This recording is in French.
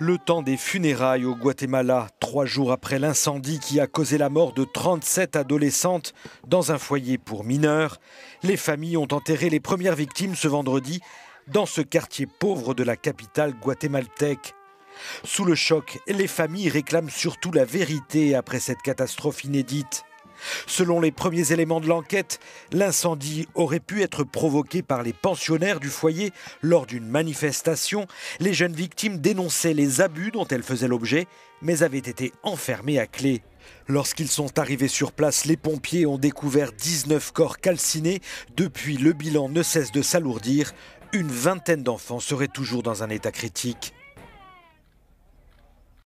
le temps des funérailles au Guatemala, trois jours après l'incendie qui a causé la mort de 37 adolescentes dans un foyer pour mineurs. Les familles ont enterré les premières victimes ce vendredi dans ce quartier pauvre de la capitale guatémaltèque. Sous le choc, les familles réclament surtout la vérité après cette catastrophe inédite. Selon les premiers éléments de l'enquête, l'incendie aurait pu être provoqué par les pensionnaires du foyer lors d'une manifestation. Les jeunes victimes dénonçaient les abus dont elles faisaient l'objet, mais avaient été enfermées à clé. Lorsqu'ils sont arrivés sur place, les pompiers ont découvert 19 corps calcinés. Depuis, le bilan ne cesse de s'alourdir. Une vingtaine d'enfants seraient toujours dans un état critique.